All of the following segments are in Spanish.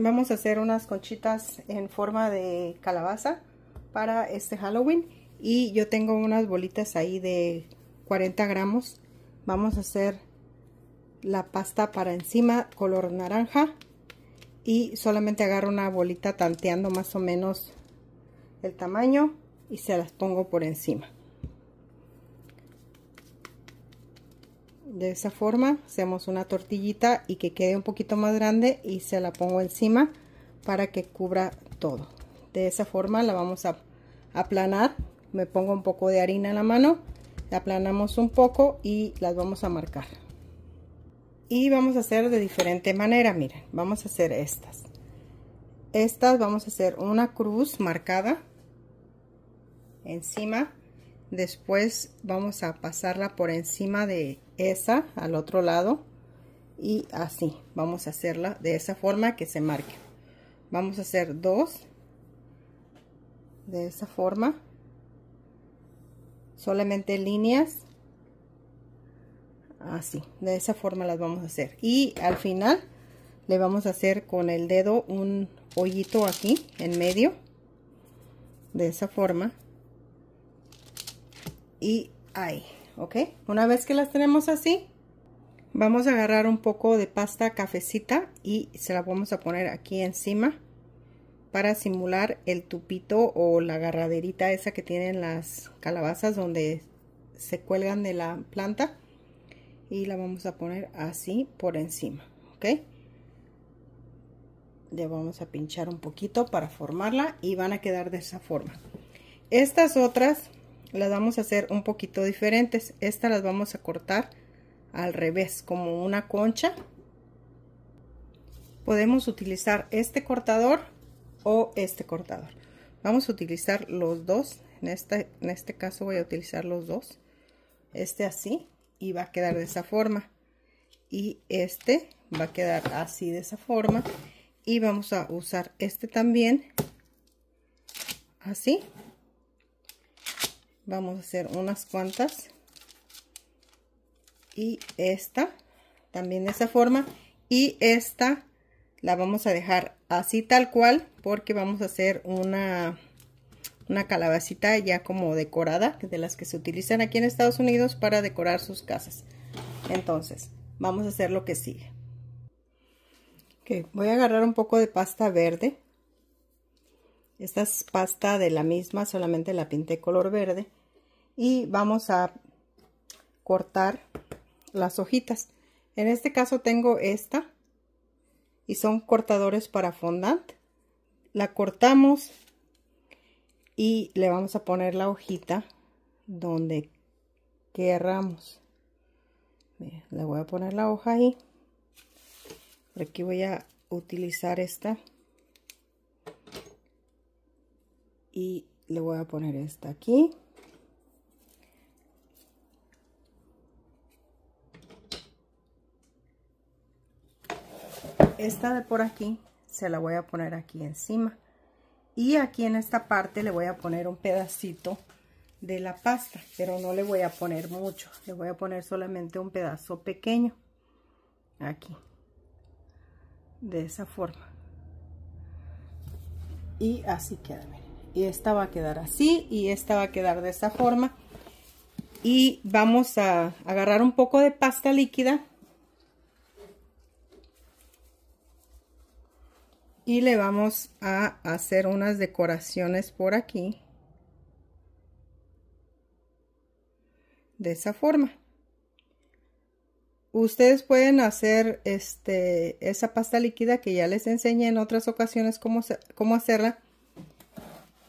Vamos a hacer unas conchitas en forma de calabaza para este Halloween. Y yo tengo unas bolitas ahí de 40 gramos. Vamos a hacer la pasta para encima color naranja. Y solamente agarro una bolita tanteando más o menos el tamaño y se las pongo por encima. de esa forma hacemos una tortillita y que quede un poquito más grande y se la pongo encima para que cubra todo de esa forma la vamos a aplanar me pongo un poco de harina en la mano la aplanamos un poco y las vamos a marcar y vamos a hacer de diferente manera miren vamos a hacer estas estas vamos a hacer una cruz marcada encima después vamos a pasarla por encima de esa al otro lado y así vamos a hacerla de esa forma que se marque vamos a hacer dos de esa forma solamente líneas así de esa forma las vamos a hacer y al final le vamos a hacer con el dedo un hoyito aquí en medio de esa forma y ahí una vez que las tenemos así, vamos a agarrar un poco de pasta cafecita y se la vamos a poner aquí encima para simular el tupito o la agarraderita esa que tienen las calabazas donde se cuelgan de la planta y la vamos a poner así por encima, ¿ok? Le vamos a pinchar un poquito para formarla y van a quedar de esa forma. Estas otras las vamos a hacer un poquito diferentes esta las vamos a cortar al revés como una concha podemos utilizar este cortador o este cortador vamos a utilizar los dos en este, en este caso voy a utilizar los dos este así y va a quedar de esa forma y este va a quedar así de esa forma y vamos a usar este también así vamos a hacer unas cuantas y esta también de esa forma y esta la vamos a dejar así tal cual porque vamos a hacer una una calabacita ya como decorada de las que se utilizan aquí en Estados Unidos para decorar sus casas entonces vamos a hacer lo que sigue voy a agarrar un poco de pasta verde esta es pasta de la misma solamente la pinté color verde y vamos a cortar las hojitas. En este caso tengo esta y son cortadores para fondant. La cortamos y le vamos a poner la hojita donde querramos. le voy a poner la hoja ahí. Por aquí voy a utilizar esta. Y le voy a poner esta aquí. esta de por aquí se la voy a poner aquí encima. Y aquí en esta parte le voy a poner un pedacito de la pasta, pero no le voy a poner mucho. Le voy a poner solamente un pedazo pequeño. Aquí. De esa forma. Y así queda, Y esta va a quedar así y esta va a quedar de esa forma. Y vamos a agarrar un poco de pasta líquida y le vamos a hacer unas decoraciones por aquí de esa forma ustedes pueden hacer este esa pasta líquida que ya les enseñé en otras ocasiones cómo, hacerla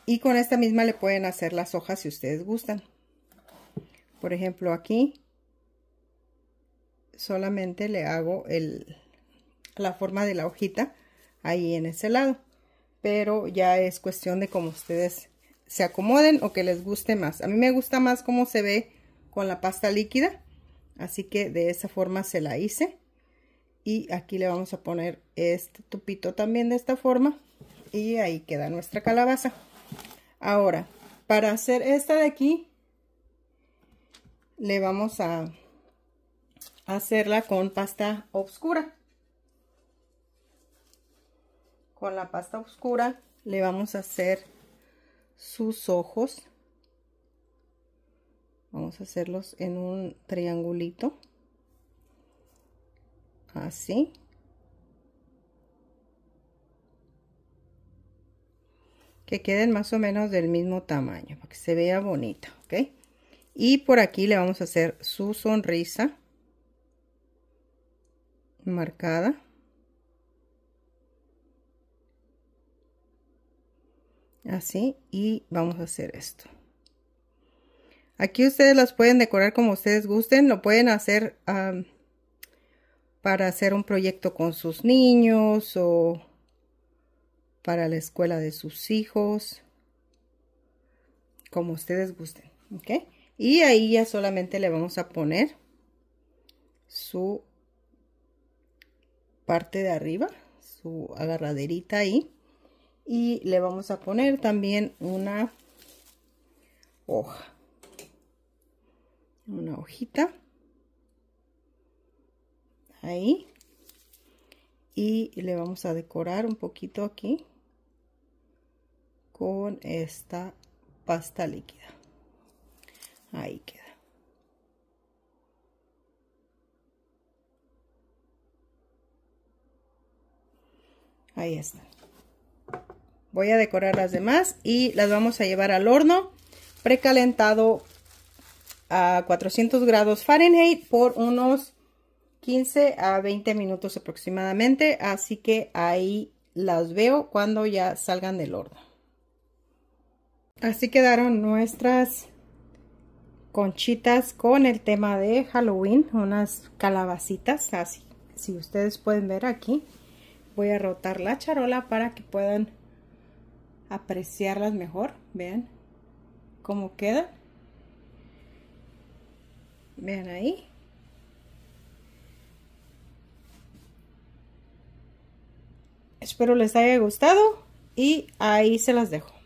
y con esta misma le pueden hacer las hojas si ustedes gustan por ejemplo aquí solamente le hago la forma de la hojita ahí en ese lado. Pero ya es cuestión de cómo ustedes se acomoden o que les guste más. A mí me gusta más cómo se ve con la pasta líquida. Así que de esa forma se la hice. Y aquí le vamos a poner este tupito también de esta forma. Y ahí queda nuestra calabaza. Ahora, para hacer esta de aquí, le vamos a hacerla con pasta oscura con la pasta oscura le vamos a hacer sus ojos vamos a hacerlos en un triangulito así que queden más o menos del mismo tamaño para que se vea bonito. ok y por aquí le vamos a hacer su sonrisa marcada así y vamos a hacer esto aquí ustedes las pueden decorar como ustedes gusten lo pueden hacer para hacer un proyecto con sus niños o para la escuela de sus hijos como ustedes gusten ok y ahí ya solamente le vamos a poner su parte de arriba su agarraderita ahí y le vamos a poner también una hoja una hojita ahí y le vamos a decorar un poquito aquí con esta pasta líquida ahí queda ahí está Voy a decorar las demás y las vamos a llevar al horno precalentado a 400 grados Fahrenheit por unos 15 a 20 minutos aproximadamente. Así que ahí las veo cuando ya salgan del horno. Así quedaron nuestras conchitas con el tema de Halloween, unas calabacitas, así. Si ustedes pueden ver aquí, voy a rotar la charola para que puedan apreciarlas mejor. Vean cómo quedan. Vean ahí. Espero les haya gustado y ahí se las dejo.